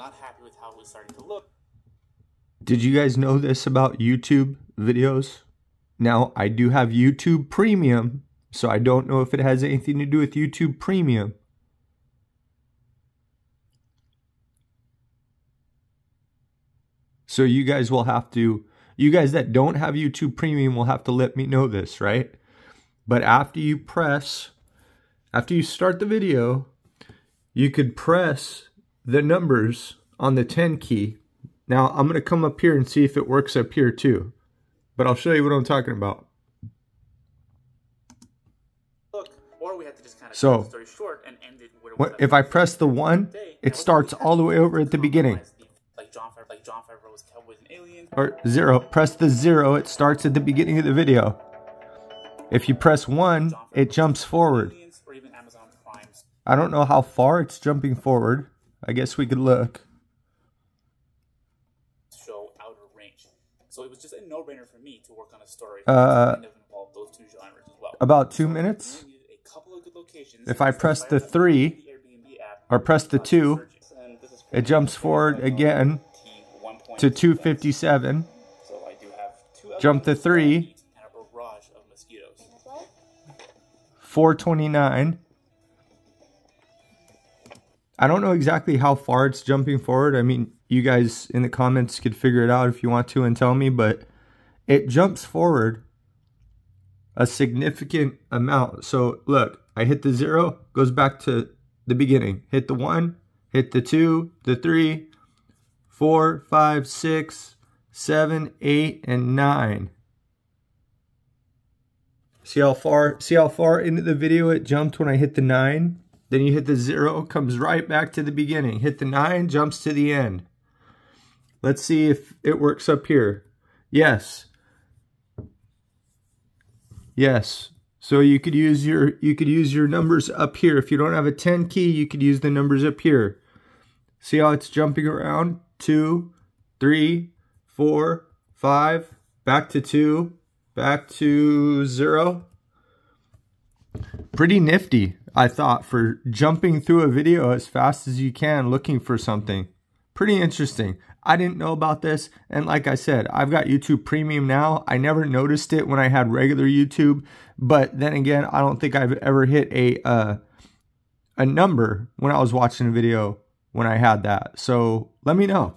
not happy with how it was starting to look. Did you guys know this about YouTube videos? Now, I do have YouTube Premium, so I don't know if it has anything to do with YouTube Premium. So you guys will have to, you guys that don't have YouTube Premium will have to let me know this, right? But after you press, after you start the video, you could press the numbers on the 10 key. Now I'm going to come up here and see if it works up here too, but I'll show you what I'm talking about. Look, kind of so, what, if I press the one, it starts all the way over at the beginning. Or zero, press the zero, it starts at the beginning of the video. If you press one, it jumps forward. I don't know how far it's jumping forward. I guess we could look. Show outer range. So it was just a no-brainer for me to work on a story uh, kind of those two genres as well. About two so minutes. If I press the three or press the two, it jumps forward again to 257. Jump the three. 429. I don't know exactly how far it's jumping forward. I mean, you guys in the comments could figure it out if you want to and tell me, but it jumps forward a significant amount. So look, I hit the zero, goes back to the beginning. Hit the one, hit the two, the three, four, five, six, seven, eight, and nine. See how far see how far into the video it jumped when I hit the nine? Then you hit the zero, comes right back to the beginning. Hit the nine, jumps to the end. Let's see if it works up here. Yes. Yes. So you could use your you could use your numbers up here. If you don't have a 10 key, you could use the numbers up here. See how it's jumping around? Two, three, four, five, back to two, back to zero. Pretty nifty. I thought, for jumping through a video as fast as you can looking for something. Pretty interesting. I didn't know about this, and like I said, I've got YouTube Premium now. I never noticed it when I had regular YouTube, but then again, I don't think I've ever hit a uh, a number when I was watching a video when I had that. So let me know.